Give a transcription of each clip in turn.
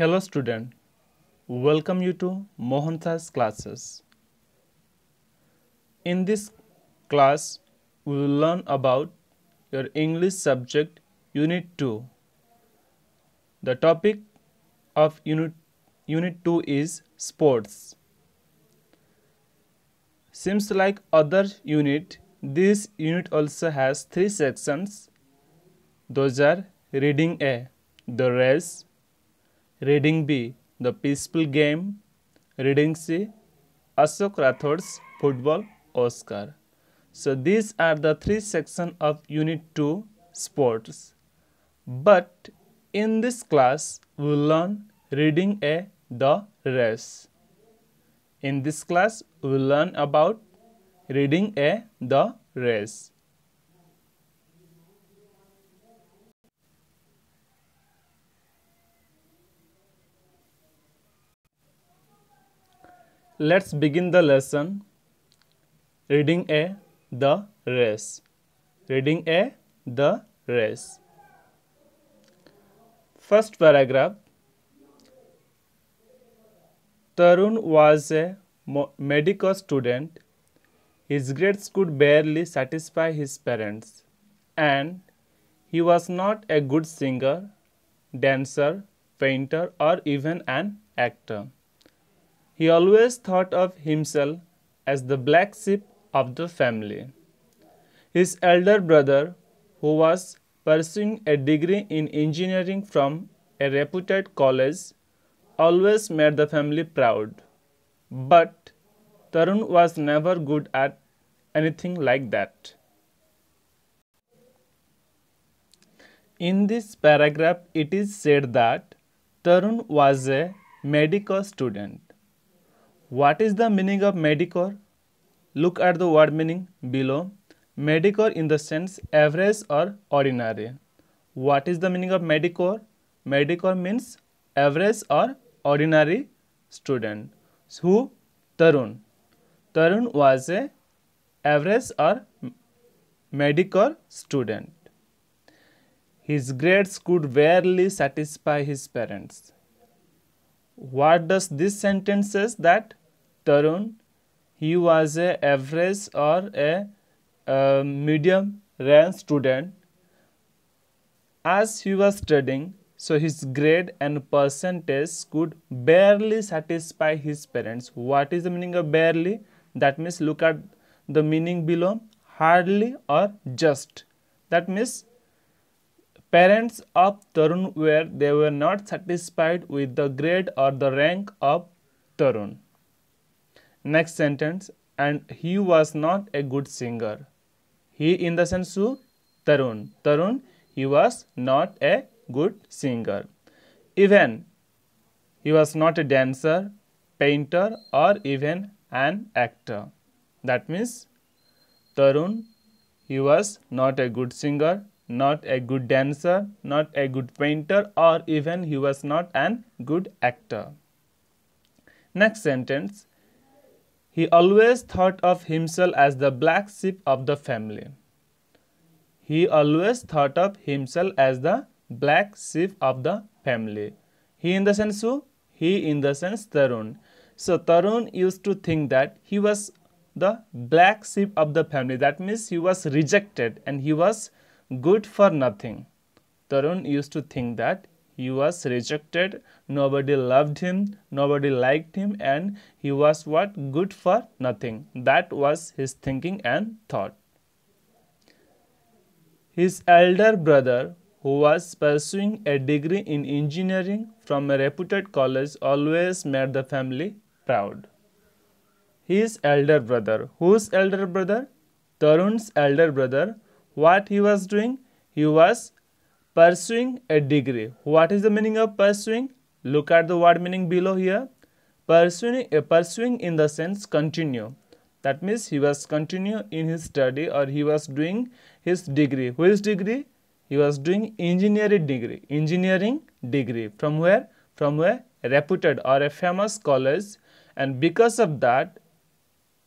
Hello student, welcome you to Mohantha's classes. In this class, we will learn about your English subject Unit 2. The topic of Unit, unit 2 is sports. Seems like other unit, this unit also has three sections. Those are reading A, the race, Reading B. The Peaceful Game. Reading C. Ashok Rathod's Football Oscar. So these are the three sections of Unit 2 Sports. But in this class, we will learn Reading A. The Race. In this class, we will learn about Reading A. The Race. let's begin the lesson reading a the race reading a the race first paragraph tarun was a medical student his grades could barely satisfy his parents and he was not a good singer dancer painter or even an actor he always thought of himself as the black sheep of the family. His elder brother, who was pursuing a degree in engineering from a reputed college, always made the family proud. But Tarun was never good at anything like that. In this paragraph, it is said that Tarun was a medical student. What is the meaning of Medicor? Look at the word meaning below. Medicor in the sense average or ordinary. What is the meaning of Medicor? Medicor means average or ordinary student. Who? Tarun. Tarun was a average or Medicor student. His grades could barely satisfy his parents. What does this sentence says that Tarun, he was a average or a, medium rank student. As he was studying, so his grade and percentage could barely satisfy his parents. What is the meaning of barely? That means look at the meaning below hardly or just. That means parents of Tarun were they were not satisfied with the grade or the rank of Tarun. Next sentence, and he was not a good singer. He in the sense who? Tarun. Tarun, he was not a good singer. Even, he was not a dancer, painter or even an actor. That means, Tarun, he was not a good singer, not a good dancer, not a good painter or even he was not an good actor. Next sentence, he always thought of himself as the black sheep of the family. He always thought of himself as the black sheep of the family. He in the sense who? He in the sense Tarun. So Tarun used to think that he was the black sheep of the family. That means he was rejected and he was good for nothing. Tarun used to think that he was rejected, nobody loved him, nobody liked him and he was what? Good for nothing. That was his thinking and thought. His elder brother who was pursuing a degree in engineering from a reputed college always made the family proud. His elder brother, whose elder brother? Tarun's elder brother. What he was doing? He was pursuing a degree. What is the meaning of pursuing? Look at the word meaning below here. Pursuing, uh, pursuing in the sense continue. That means he was continue in his study or he was doing his degree. Which degree? He was doing engineering degree. Engineering degree. From where? From a reputed or a famous college. And because of that,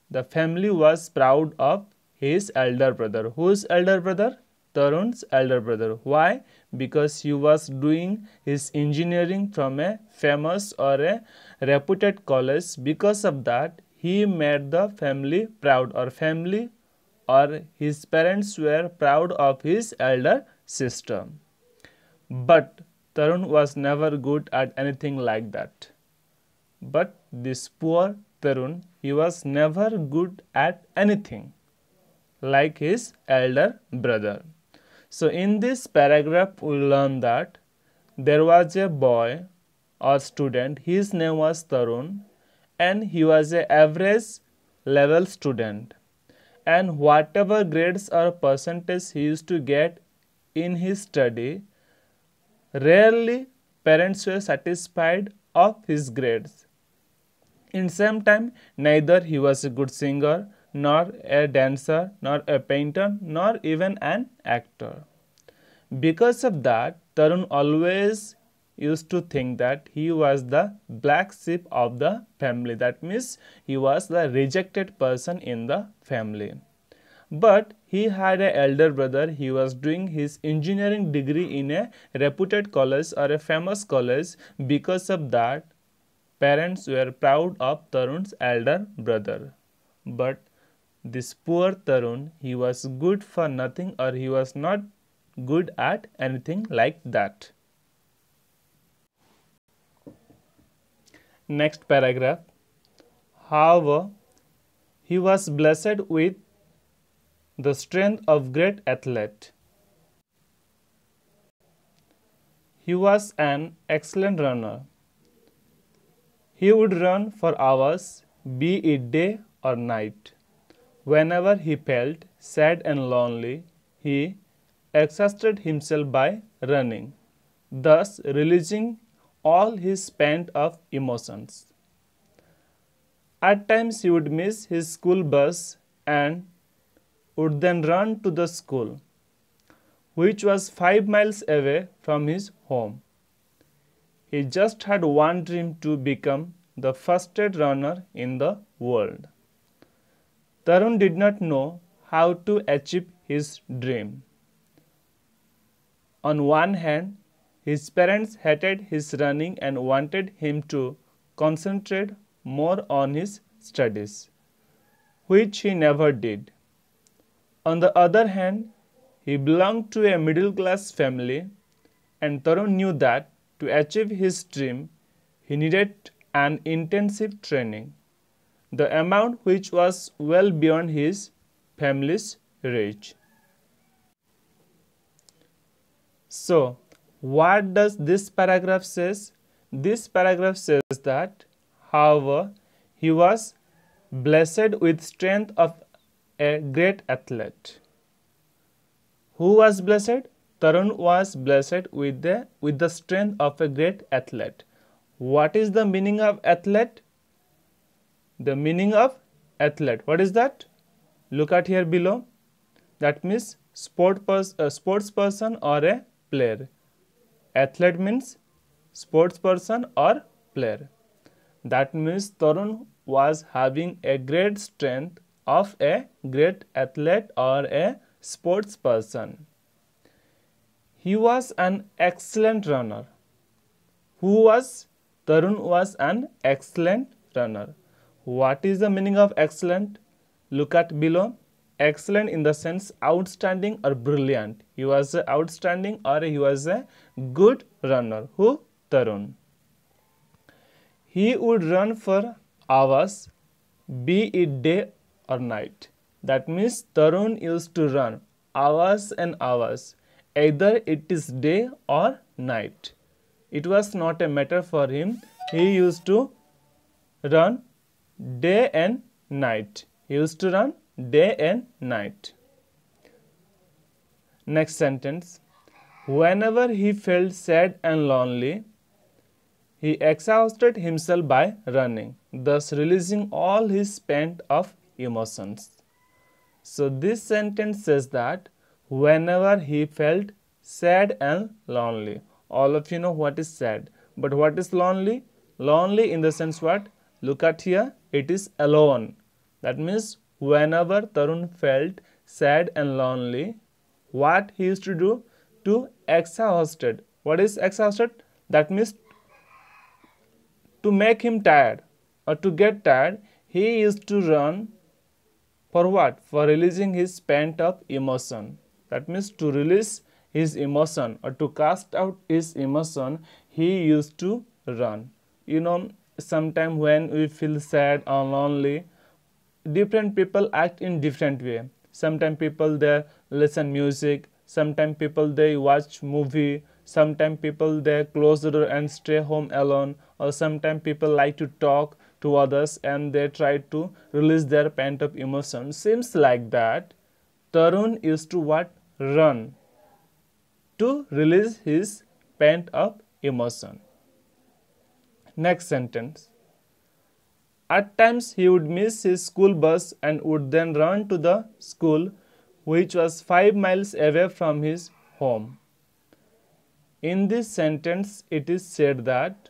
the family was proud of his elder brother. Whose elder brother? Tarun's elder brother. Why? Because he was doing his engineering from a famous or a reputed college. Because of that, he made the family proud or family or his parents were proud of his elder sister. But Tarun was never good at anything like that. But this poor Tarun, he was never good at anything like his elder brother. So in this paragraph we learn that there was a boy or student his name was Tarun and he was a average level student and whatever grades or percentage he used to get in his study rarely parents were satisfied of his grades in same time neither he was a good singer nor a dancer, nor a painter, nor even an actor. Because of that, Tarun always used to think that he was the black sheep of the family. That means he was the rejected person in the family. But he had an elder brother. He was doing his engineering degree in a reputed college or a famous college. Because of that, parents were proud of Tarun's elder brother. But this poor Tarun, he was good for nothing or he was not good at anything like that. Next paragraph. However, he was blessed with the strength of great athlete. He was an excellent runner. He would run for hours, be it day or night. Whenever he felt sad and lonely, he exhausted himself by running, thus releasing all his pent-up emotions. At times he would miss his school bus and would then run to the school, which was five miles away from his home. He just had one dream to become the fastest runner in the world. Tarun did not know how to achieve his dream. On one hand, his parents hated his running and wanted him to concentrate more on his studies, which he never did. On the other hand, he belonged to a middle class family, and Tarun knew that to achieve his dream, he needed an intensive training the amount which was well beyond his family's reach. So, what does this paragraph says? This paragraph says that, however, he was blessed with strength of a great athlete. Who was blessed? Tarun was blessed with the, with the strength of a great athlete. What is the meaning of athlete? the meaning of athlete. What is that? Look at here below. That means sport pers a uh, sports person or a player. Athlete means sports person or player. That means Tarun was having a great strength of a great athlete or a sports person. He was an excellent runner. Who was? Tarun was an excellent runner. What is the meaning of excellent? Look at below. Excellent in the sense outstanding or brilliant. He was outstanding or he was a good runner. Who? Tarun. He would run for hours, be it day or night. That means Tarun used to run hours and hours, either it is day or night. It was not a matter for him. He used to run day and night he used to run day and night next sentence whenever he felt sad and lonely he exhausted himself by running thus releasing all his spent of emotions so this sentence says that whenever he felt sad and lonely all of you know what is sad but what is lonely lonely in the sense what look at here it is alone. That means whenever Tarun felt sad and lonely, what he used to do? To exhausted. What is exhausted? That means to make him tired or to get tired, he used to run for what? For releasing his pent up emotion. That means to release his emotion or to cast out his emotion, he used to run. You know, sometime when we feel sad or lonely different people act in different way sometimes people they listen music sometimes people they watch movie sometimes people they close the door and stay home alone or sometimes people like to talk to others and they try to release their pent up emotion seems like that tarun used to what run to release his pent up emotion Next sentence. At times he would miss his school bus and would then run to the school, which was 5 miles away from his home. In this sentence, it is said that,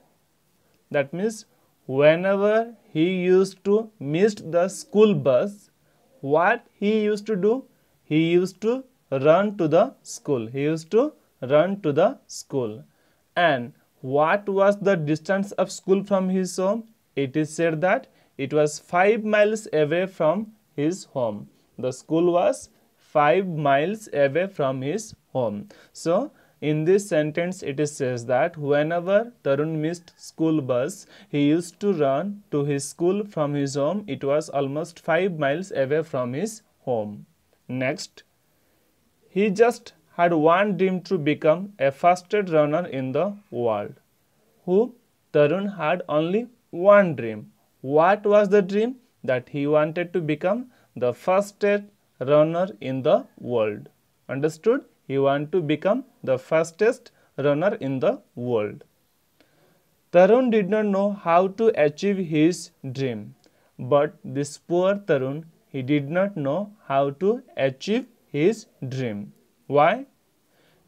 that means whenever he used to miss the school bus, what he used to do? He used to run to the school. He used to run to the school. And what was the distance of school from his home? It is said that it was 5 miles away from his home. The school was 5 miles away from his home. So, in this sentence, it says that whenever Tarun missed school bus, he used to run to his school from his home. It was almost 5 miles away from his home. Next, he just had one dream to become a fastest runner in the world. Who? Tarun had only one dream. What was the dream? That he wanted to become the fastest runner in the world. Understood? He wanted to become the fastest runner in the world. Tarun did not know how to achieve his dream. But this poor Tarun, he did not know how to achieve his dream. Why?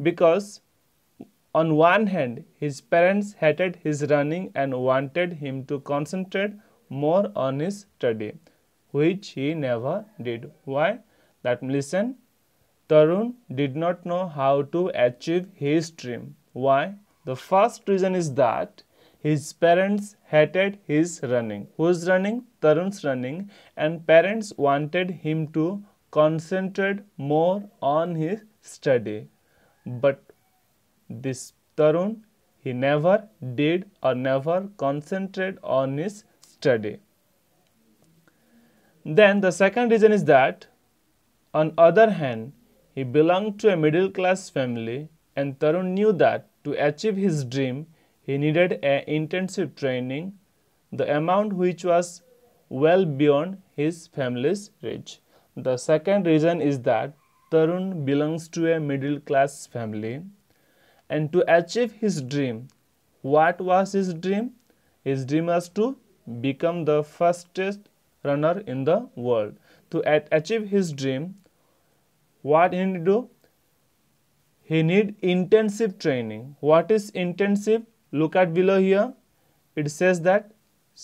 Because on one hand, his parents hated his running and wanted him to concentrate more on his study, which he never did. Why? That listen, Tarun did not know how to achieve his dream. Why? The first reason is that his parents hated his running. Who's running? Tarun's running, and parents wanted him to concentrate more on his study. But this Tarun, he never did or never concentrated on his study. Then the second reason is that, on other hand, he belonged to a middle class family and Tarun knew that to achieve his dream, he needed an intensive training, the amount which was well beyond his family's reach. The second reason is that Tarun belongs to a middle class family and to achieve his dream. What was his dream? His dream was to become the fastest runner in the world. To achieve his dream, what he need to do? He need intensive training. What is intensive? Look at below here. It says that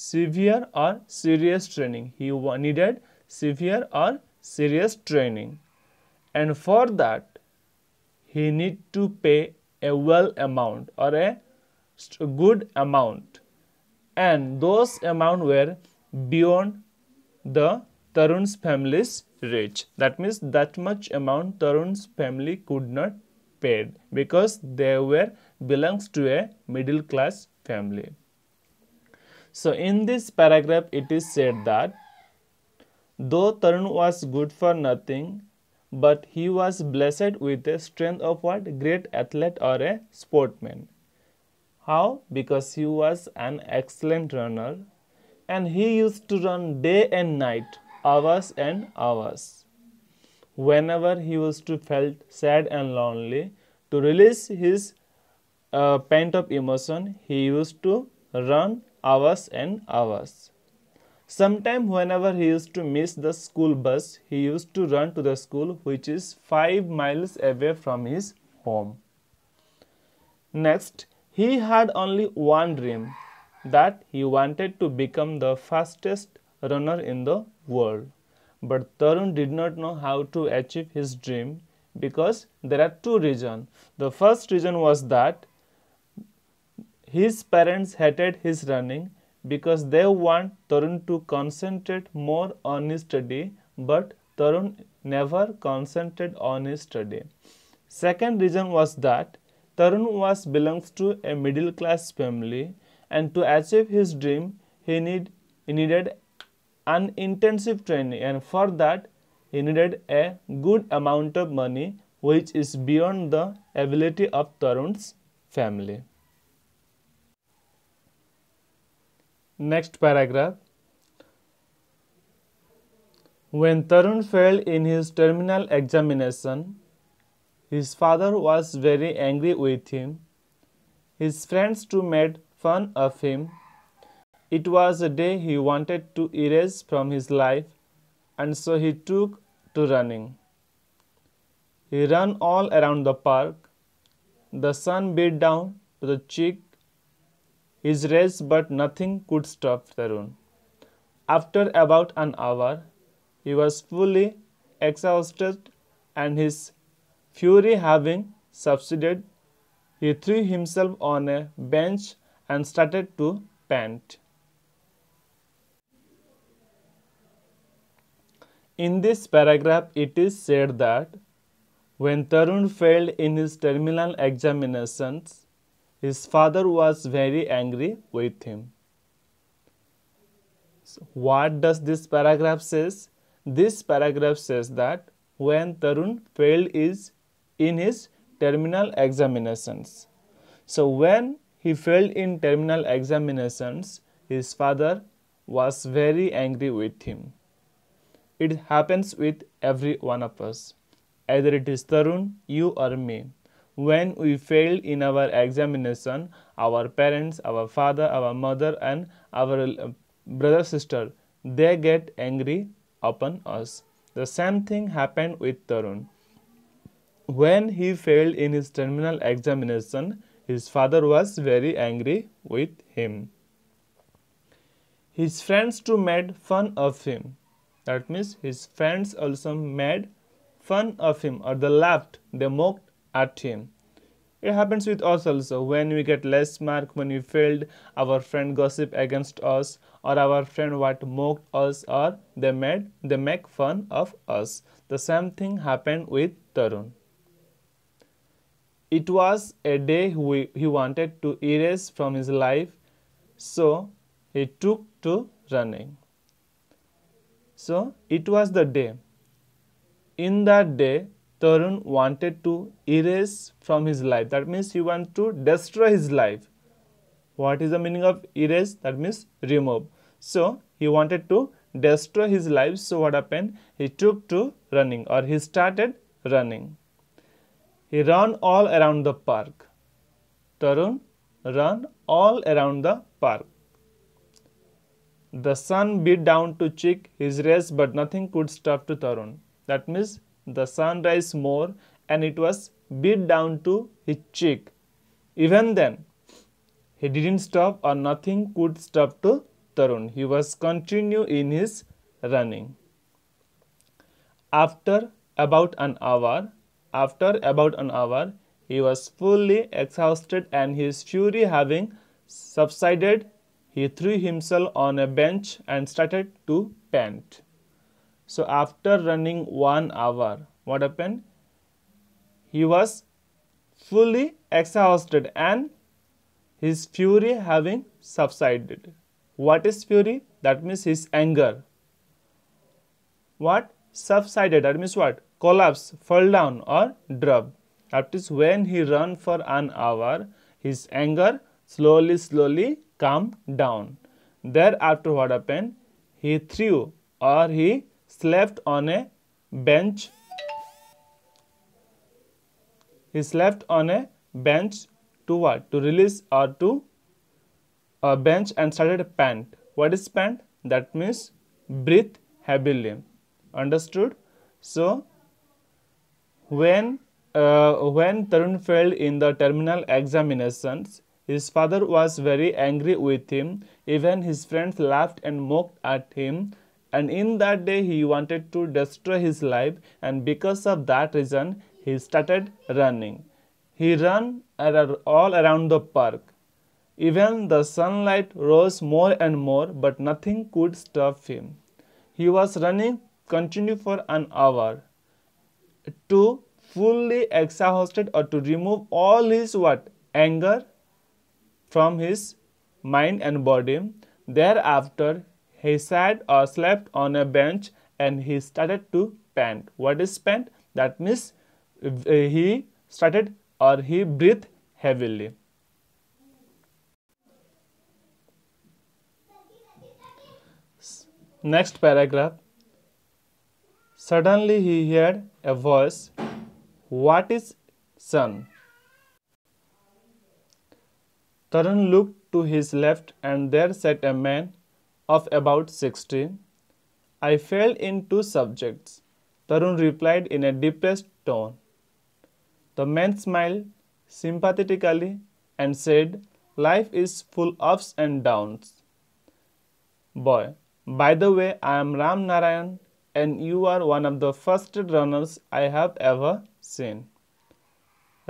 severe or serious training. He needed severe or serious training and for that he need to pay a well amount or a good amount and those amount were beyond the Tarun's family's reach. That means that much amount Tarun's family could not pay because they were belongs to a middle class family. So in this paragraph it is said that though Tarun was good for nothing but he was blessed with the strength of what? Great athlete or a sportman. How? Because he was an excellent runner and he used to run day and night, hours and hours. Whenever he used to felt sad and lonely, to release his uh, pent-up emotion, he used to run hours and hours. Sometime whenever he used to miss the school bus, he used to run to the school which is 5 miles away from his home. Next, he had only one dream that he wanted to become the fastest runner in the world. But Tarun did not know how to achieve his dream because there are two reasons. The first reason was that his parents hated his running because they want Tarun to concentrate more on his study but Tarun never concentrated on his study. Second reason was that Tarun was belongs to a middle class family and to achieve his dream he need he needed an intensive training and for that he needed a good amount of money which is beyond the ability of Tarun's family. Next paragraph. When Tarun failed in his terminal examination, his father was very angry with him. His friends too made fun of him. It was a day he wanted to erase from his life, and so he took to running. He ran all around the park. The sun beat down to the cheek his race, but nothing could stop Tarun. After about an hour, he was fully exhausted and his fury having subsided, he threw himself on a bench and started to pant. In this paragraph, it is said that when Tarun failed in his terminal examinations, his father was very angry with him. So what does this paragraph says? This paragraph says that when Tarun failed is in his terminal examinations. So when he failed in terminal examinations, his father was very angry with him. It happens with every one of us, either it is Tarun, you or me when we failed in our examination our parents our father our mother and our uh, brother sister they get angry upon us the same thing happened with tarun when he failed in his terminal examination, his father was very angry with him. His friends too made fun of him. That means his friends also made fun of him or they laughed, they mocked at him. It happens with us also. When we get less mark, when we failed, our friend gossip against us, or our friend what mocked us, or they made they make fun of us. The same thing happened with Tarun. It was a day he wanted to erase from his life, so he took to running. So it was the day. In that day, Tarun wanted to erase from his life. That means he want to destroy his life. What is the meaning of erase? That means remove. So he wanted to destroy his life. So what happened? He took to running or he started running. He ran all around the park. Tarun ran all around the park. The sun beat down to check his race, but nothing could stop to Tarun. That means the sun rise more and it was beat down to his cheek. Even then, he didn't stop or nothing could stop to Tarun. He was continue in his running. After about an hour, after about an hour, he was fully exhausted and his fury having subsided, he threw himself on a bench and started to pant. So after running one hour, what happened? He was fully exhausted and his fury having subsided. What is fury? That means his anger. What? Subsided. That means what? Collapse, fall down or drop. That is when he ran for an hour, his anger slowly, slowly calmed down. Thereafter what happened? He threw or he slept on a bench he slept on a bench to what to release or to a bench and started a pant what is pant that means breathe heavily understood so when uh, when tarun failed in the terminal examinations his father was very angry with him even his friends laughed and mocked at him and in that day he wanted to destroy his life and because of that reason he started running. He ran all around the park. Even the sunlight rose more and more but nothing could stop him. He was running continue for an hour to fully exhausted or to remove all his what anger from his mind and body thereafter he sat or uh, slept on a bench and he started to pant. What is pant? That means uh, he started or he breathed heavily. Next paragraph. Suddenly he heard a voice. What is sun? Tarun looked to his left and there sat a man of about 60. I failed in two subjects, Tarun replied in a depressed tone. The man smiled sympathetically and said, Life is full of ups and downs. Boy, by the way, I am Ram Narayan and you are one of the first runners I have ever seen.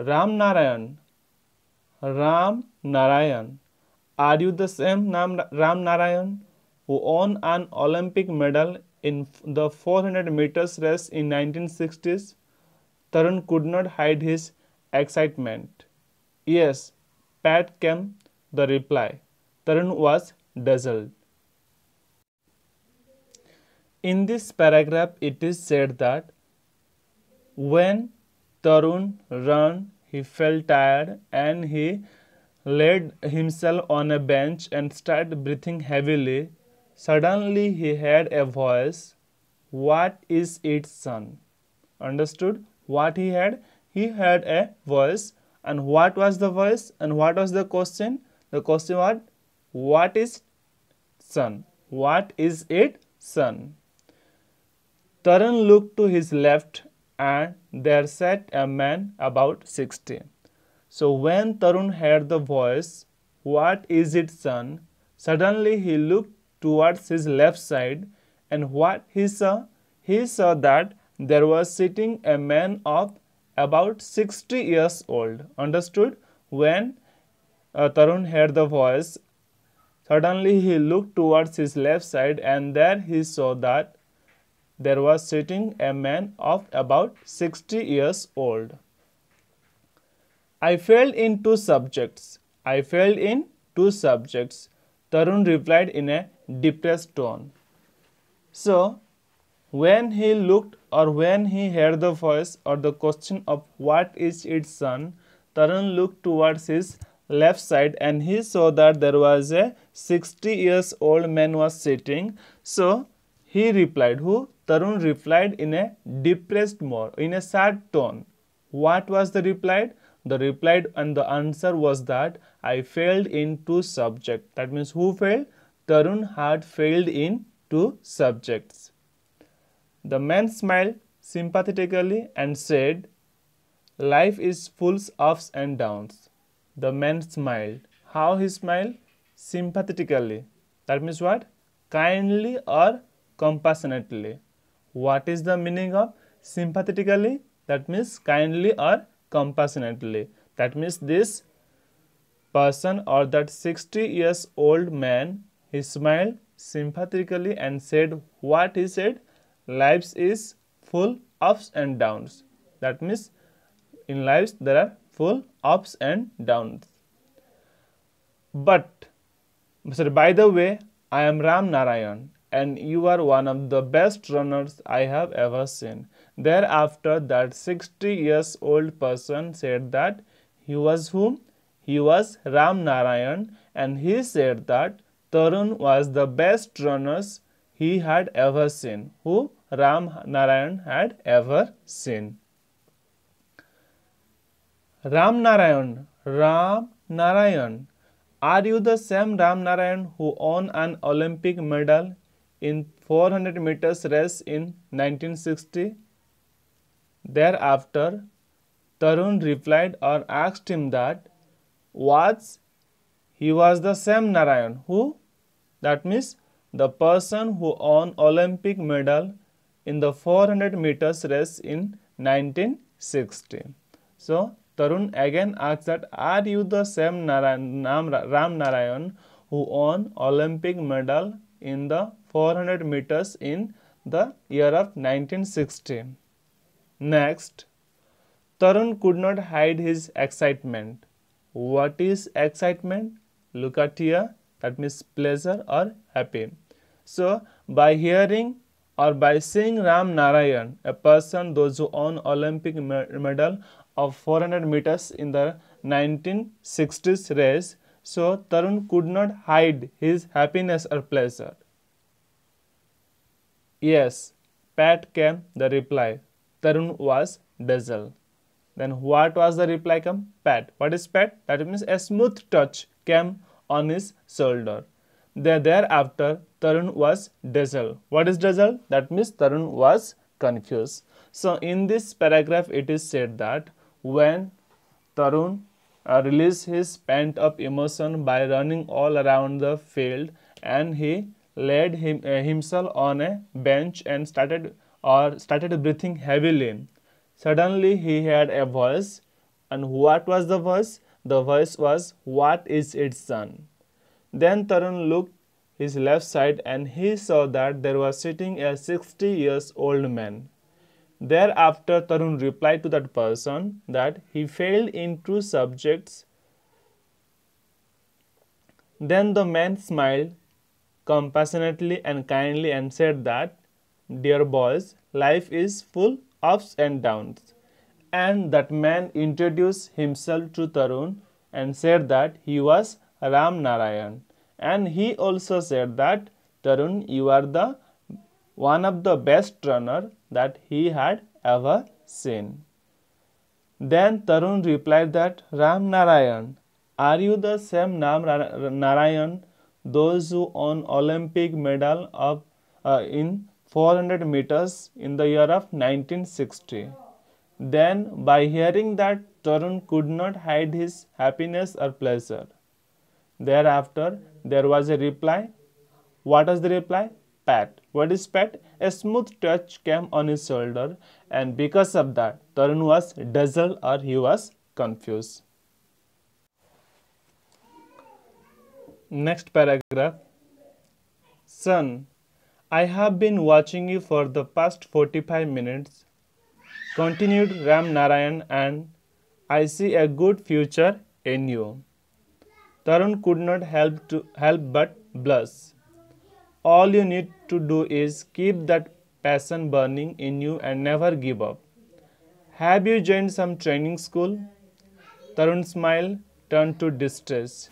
Ram Narayan, Ram Narayan, are you the same Ram Narayan who won an Olympic medal in the 400 meters race in 1960s, Tarun could not hide his excitement. Yes, Pat came the reply. Tarun was dazzled. In this paragraph, it is said that when Tarun ran, he felt tired and he laid himself on a bench and started breathing heavily Suddenly he had a voice. What is its son? Understood? What he had? He had a voice. And what was the voice? And what was the question? The question was, what is son? What is it son? Taran looked to his left and there sat a man about 60. So when Tarun heard the voice, what is it son? Suddenly he looked towards his left side and what he saw? He saw that there was sitting a man of about 60 years old. Understood? When uh, Tarun heard the voice, suddenly he looked towards his left side and there he saw that there was sitting a man of about 60 years old. I failed in two subjects. I failed in two subjects. Tarun replied in a depressed tone. So, when he looked or when he heard the voice or the question of what is its son, Tarun looked towards his left side and he saw that there was a 60 years old man was sitting. So, he replied, who? Tarun replied in a depressed mood, in a sad tone. What was the reply? The reply and the answer was that I failed in two subjects. That means who failed? Tarun had failed in two subjects. The man smiled sympathetically and said, Life is full of ups and downs. The man smiled. How he smiled? Sympathetically. That means what? Kindly or compassionately. What is the meaning of sympathetically? That means kindly or compassionately. That means this person or that 60 years old man he smiled sympathetically and said what he said. Life is full ups and downs. That means in lives there are full ups and downs. But sir, by the way, I am Ram Narayan and you are one of the best runners I have ever seen. Thereafter, that 60 years old person said that he was whom? He was Ram Narayan and he said that Tarun was the best runners he had ever seen, who Ram Narayan had ever seen. Ram Narayan, Ram Narayan, are you the same Ram Narayan who won an Olympic medal in 400 meters race in 1960? Thereafter, Tarun replied or asked him that was he was the same Narayan who that means the person who won Olympic medal in the 400 meters race in 1960. So Tarun again asks that are you the same Narayan, Ram Narayan who won Olympic medal in the 400 meters in the year of 1960. Next, Tarun could not hide his excitement. What is excitement? Look at here that means pleasure or happy. So, by hearing or by seeing Ram Narayan, a person those who won Olympic medal of 400 meters in the 1960s race, so Tarun could not hide his happiness or pleasure. Yes, Pat came the reply. Tarun was dazzled. Then what was the reply come? Pat. What is pat? That means a smooth touch came on his shoulder. Thereafter, Tarun was dazzled. What is dazzled? That means Tarun was confused. So in this paragraph, it is said that when Tarun uh, released his pent-up emotion by running all around the field and he laid him, uh, himself on a bench and started or started breathing heavily. Suddenly he heard a voice and what was the voice? The voice was, What is its son? Then Tarun looked his left side and he saw that there was sitting a 60 years old man. Thereafter, Tarun replied to that person that he failed in two subjects. Then the man smiled compassionately and kindly and said that, Dear boys, life is full ups and downs. And that man introduced himself to Tarun and said that he was Ram Narayan. And he also said that Tarun, you are the one of the best runner that he had ever seen. Then Tarun replied that Ram Narayan, are you the same Ram Narayan those who won Olympic medal of uh, in 400 meters in the year of 1960? Then, by hearing that, Tarun could not hide his happiness or pleasure. Thereafter, there was a reply. What was the reply? Pat. What is pat? A smooth touch came on his shoulder, and because of that, Tarun was dazzled or he was confused. Next paragraph Son, I have been watching you for the past 45 minutes continued Ram Narayan, and I see a good future in you. Tarun could not help, to, help but blush. All you need to do is keep that passion burning in you and never give up. Have you joined some training school? Tarun's smile turned to distress.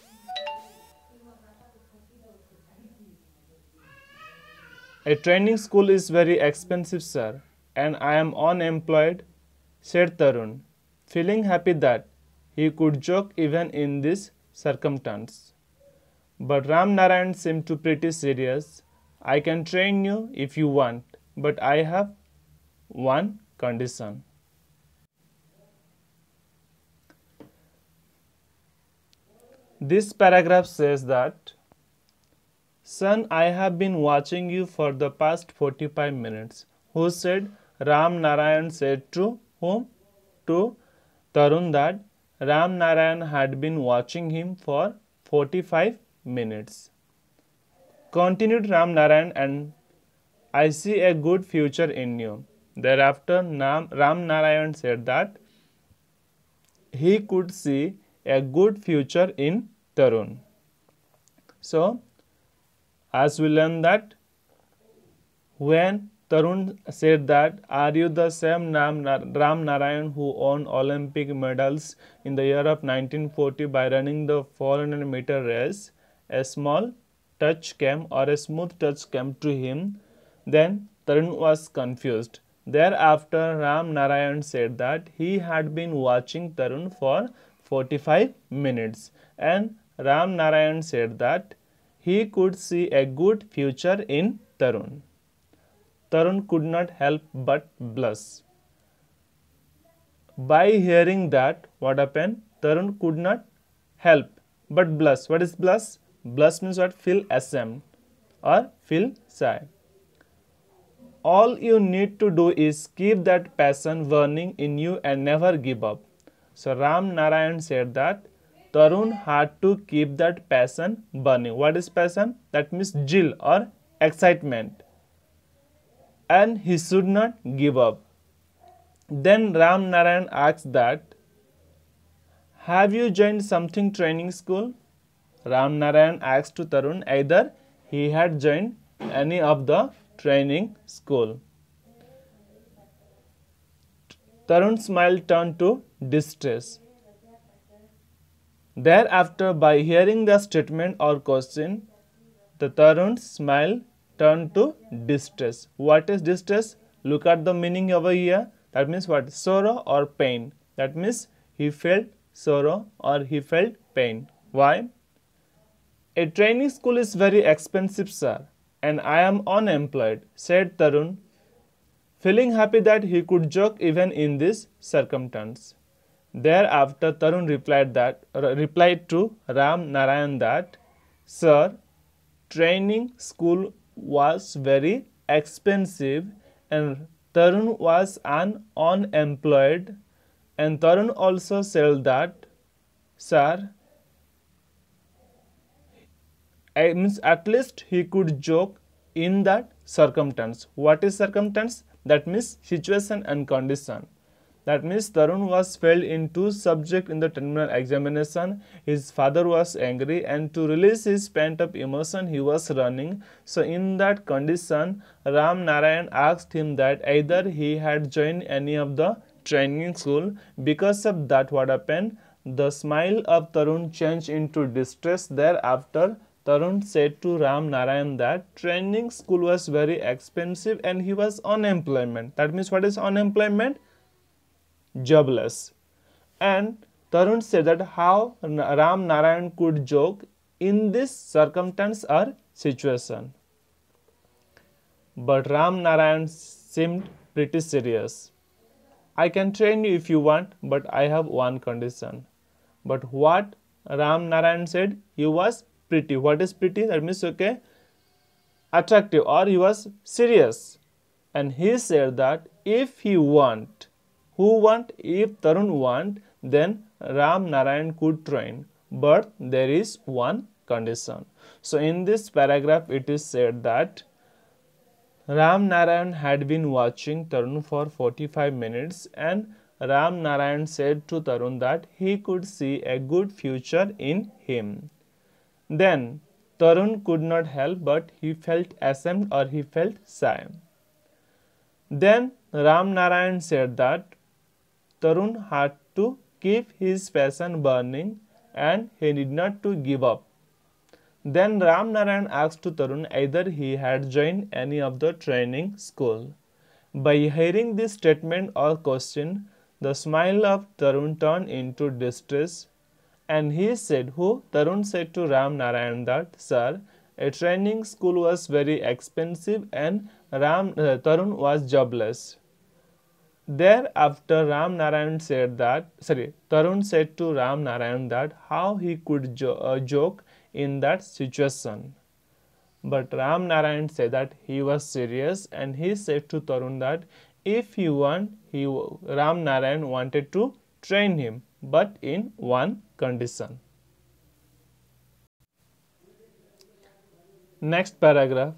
A training school is very expensive, sir and I am unemployed, said Tarun, feeling happy that he could joke even in this circumstance. But Ram Narayan seemed to pretty serious. I can train you if you want, but I have one condition. This paragraph says that, Son, I have been watching you for the past 45 minutes. Who said, Ram Narayan said to whom? To Tarun that Ram Narayan had been watching him for 45 minutes. Continued Ram Narayan and I see a good future in you. Thereafter Ram Narayan said that he could see a good future in Tarun. So, as we learn that when Tarun said that, are you the same Ram, Ram Narayan who won Olympic medals in the year of 1940 by running the 400 meter race? A small touch came or a smooth touch came to him. Then Tarun was confused. Thereafter, Ram Narayan said that he had been watching Tarun for 45 minutes and Ram Narayan said that he could see a good future in Tarun. Tarun could not help but blush. By hearing that, what happened? Tarun could not help but blush. What is blush? Blush means what? Feel ashamed or feel shy. All you need to do is keep that passion burning in you and never give up. So Ram Narayan said that Tarun had to keep that passion burning. What is passion? That means jill or excitement and he should not give up. Then Ram Narayan asked that, Have you joined something training school? Ram Narayan asked to Tarun either he had joined any of the training school. Tarun's smile turned to distress. Thereafter, by hearing the statement or question, the Tarun's smile turn to distress. What is distress? Look at the meaning over here. That means what? Sorrow or pain. That means he felt sorrow or he felt pain. Why? A training school is very expensive, sir, and I am unemployed, said Tarun, feeling happy that he could joke even in this circumstance. Thereafter, Tarun replied that replied to Ram Narayan that, sir, training school was very expensive and Tarun was an unemployed and Tarun also said that sir I at least he could joke in that circumstance. What is circumstance? That means situation and condition. That means Tarun was failed in two subjects in the terminal examination. His father was angry and to release his pent-up emotion he was running. So in that condition, Ram Narayan asked him that either he had joined any of the training school. Because of that what happened? The smile of Tarun changed into distress thereafter. Tarun said to Ram Narayan that training school was very expensive and he was unemployment. That means what is unemployment? jobless. And Tarun said that how Ram Narayan could joke in this circumstance or situation. But Ram Narayan seemed pretty serious. I can train you if you want, but I have one condition. But what Ram Narayan said, he was pretty. What is pretty? That means, okay, attractive or he was serious. And he said that if he want, who want? If Tarun want, then Ram Narayan could train. But there is one condition. So in this paragraph, it is said that Ram Narayan had been watching Tarun for 45 minutes and Ram Narayan said to Tarun that he could see a good future in him. Then Tarun could not help but he felt ashamed or he felt sad. Then Ram Narayan said that Tarun had to keep his passion burning and he did not to give up. Then Ram Narayan asked to Tarun either he had joined any of the training school. By hearing this statement or question, the smile of Tarun turned into distress and he said who? Tarun said to Ram Narayan that, sir, a training school was very expensive and Ram uh, Tarun was jobless. Thereafter, Ram Narayan said that, sorry, Tarun said to Ram Narayan that how he could jo uh, joke in that situation. But Ram Narayan said that he was serious and he said to Tarun that if he want, he, Ram Narayan wanted to train him, but in one condition. Next paragraph.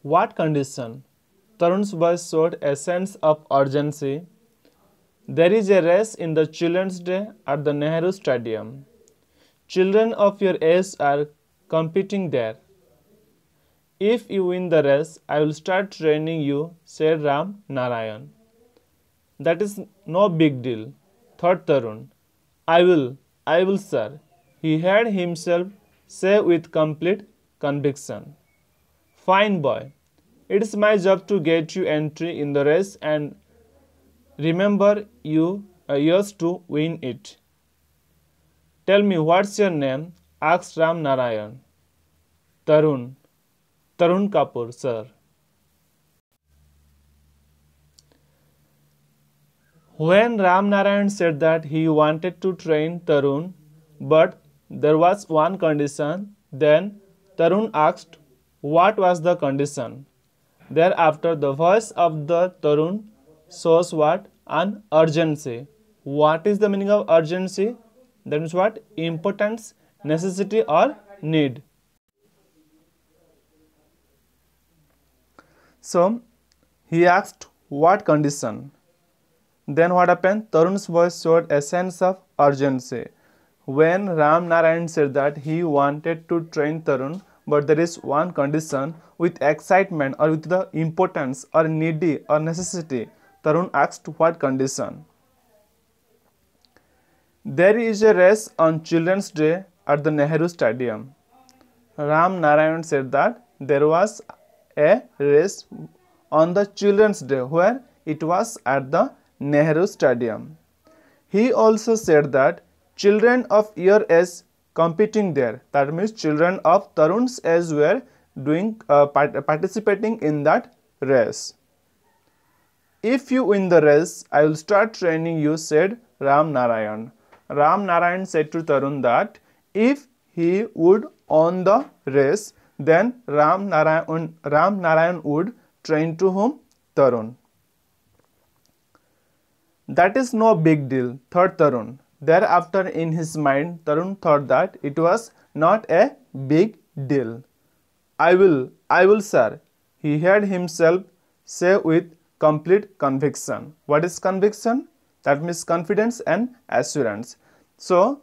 What condition? turns by sword a sense of urgency. There is a race in the Children's Day at the Nehru Stadium. Children of your age are competing there. If you win the race, I will start training you, said Ram Narayan. That is no big deal, thought Tarun. I will, I will, sir, he heard himself say with complete conviction. Fine boy, it is my job to get you entry in the race and remember you uh, yours to win it. Tell me what's your name? asked Ram Narayan. Tarun. Tarun Kapoor, sir. When Ram Narayan said that he wanted to train Tarun, but there was one condition, then Tarun asked what was the condition. Thereafter, the voice of the Tarun shows what? An urgency. What is the meaning of urgency? That means what? Importance, necessity or need. So, he asked what condition? Then what happened? Tarun's voice showed a sense of urgency. When Ram Narayan said that he wanted to train Tarun but there is one condition with excitement or with the importance or needy or necessity. Tarun asked what condition? There is a race on Children's Day at the Nehru Stadium. Ram Narayan said that there was a race on the Children's Day where it was at the Nehru Stadium. He also said that children of your age competing there. That means children of Taruns as were doing uh, part participating in that race. If you win the race, I will start training you, said Ram Narayan. Ram Narayan said to Tarun that if he would on the race, then Ram Narayan, Ram Narayan would train to whom? Tarun. That is no big deal, third Tarun. Thereafter in his mind, Tarun thought that it was not a big deal. I will, I will sir, he heard himself say with complete conviction. What is conviction? That means confidence and assurance. So,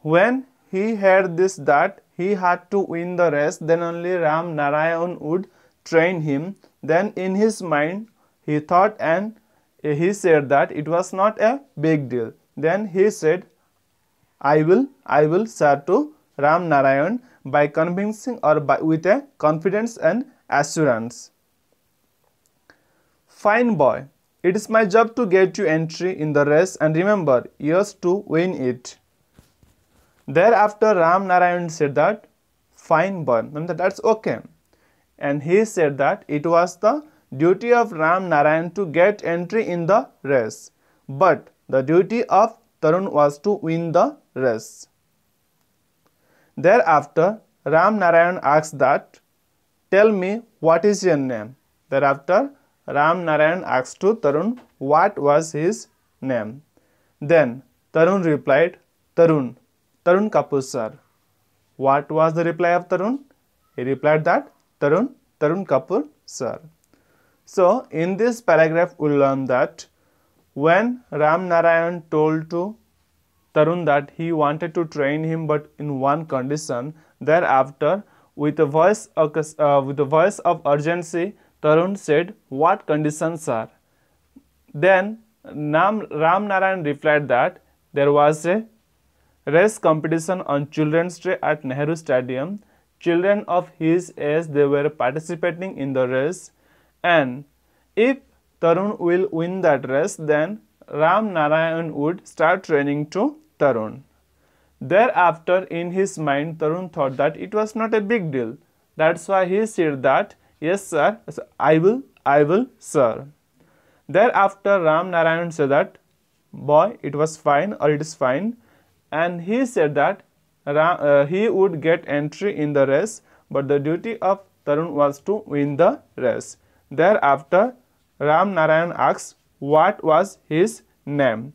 when he heard this that he had to win the race, then only Ram Narayan would train him. Then in his mind, he thought and he said that it was not a big deal. Then he said, I will, I will, sir, to Ram Narayan by convincing or by, with a confidence and assurance. Fine boy, it is my job to get you entry in the race and remember, yours to win it. Thereafter, Ram Narayan said that, fine boy, that's okay. And he said that it was the duty of Ram Narayan to get entry in the race. But the duty of Tarun was to win the race. Thereafter, Ram Narayan asked that, Tell me what is your name? Thereafter, Ram Narayan asked to Tarun what was his name. Then Tarun replied, Tarun, Tarun Kapoor sir. What was the reply of Tarun? He replied that Tarun, Tarun Kapoor sir. So in this paragraph we we'll learn that when Ram Narayan told to Tarun that he wanted to train him but in one condition, thereafter with a voice, uh, with a voice of urgency, Tarun said, what conditions are? Then Nam, Ram Narayan replied that there was a race competition on Children's Day at Nehru Stadium. Children of his age, they were participating in the race and if Tarun will win that race, then Ram Narayan would start training to Tarun. Thereafter, in his mind, Tarun thought that it was not a big deal. That's why he said that, yes sir, I will, I will, sir. Thereafter, Ram Narayan said that, boy, it was fine or it is fine. And he said that Ram, uh, he would get entry in the race, but the duty of Tarun was to win the race. Thereafter, Ram Narayan what was his name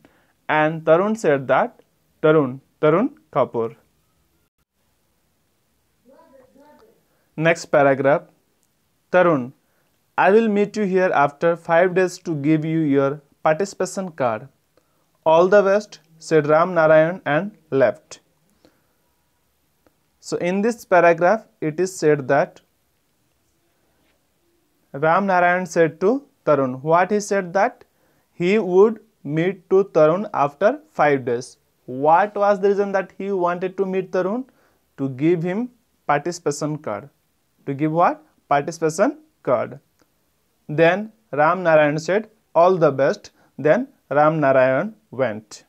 and Tarun said that Tarun, Tarun Kapoor. Next paragraph Tarun, I will meet you here after 5 days to give you your participation card. All the best, said Ram Narayan and left. So in this paragraph, it is said that Ram Narayan said to Tarun. What he said that he would meet to Tarun after 5 days. What was the reason that he wanted to meet Tarun? To give him participation card. To give what? Participation card. Then Ram Narayan said, all the best. Then Ram Narayan went.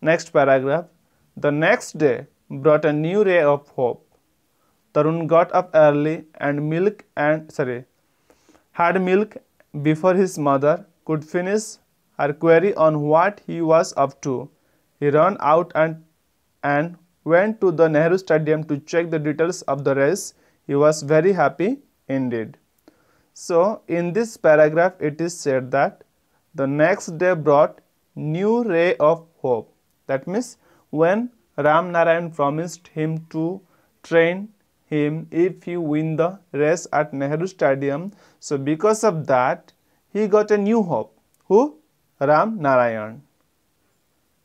Next paragraph. The next day brought a new ray of hope. Tarun got up early and milk and sorry had milk before his mother could finish her query on what he was up to. He ran out and, and went to the Nehru Stadium to check the details of the race. He was very happy indeed. So, in this paragraph, it is said that the next day brought new ray of hope. That means when Ram Narayan promised him to train him if he win the race at Nehru Stadium, so, because of that, he got a new hope. Who? Ram Narayan.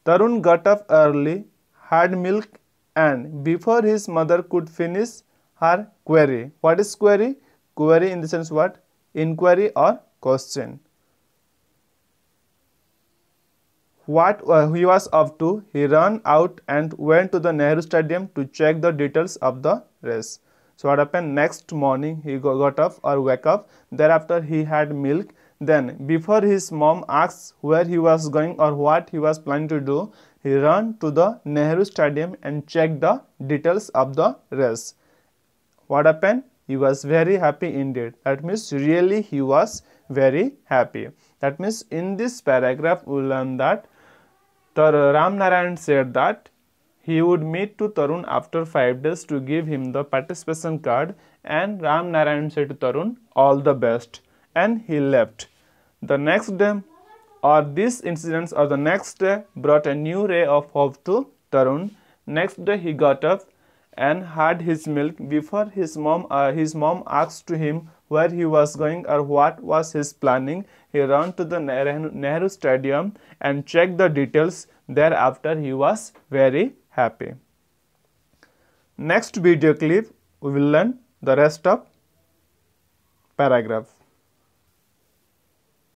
Tarun got up early, had milk, and before his mother could finish her query. What is query? Query in the sense what? Inquiry or question. What uh, he was up to, he ran out and went to the Nehru Stadium to check the details of the race. So what happened next morning he got up or wake up. Thereafter he had milk. Then before his mom asks where he was going or what he was planning to do, he ran to the Nehru Stadium and checked the details of the race. What happened? He was very happy indeed. That means really he was very happy. That means in this paragraph we learn that Ram Narayan said that he would meet to Tarun after 5 days to give him the participation card and Ram Narayan said to Tarun, all the best and he left. The next day or these incidents or the next day brought a new ray of hope to Tarun. Next day he got up and had his milk before his mom uh, his mom asked to him where he was going or what was his planning he ran to the nehru stadium and checked the details thereafter he was very happy. Next video clip, we will learn the rest of paragraph.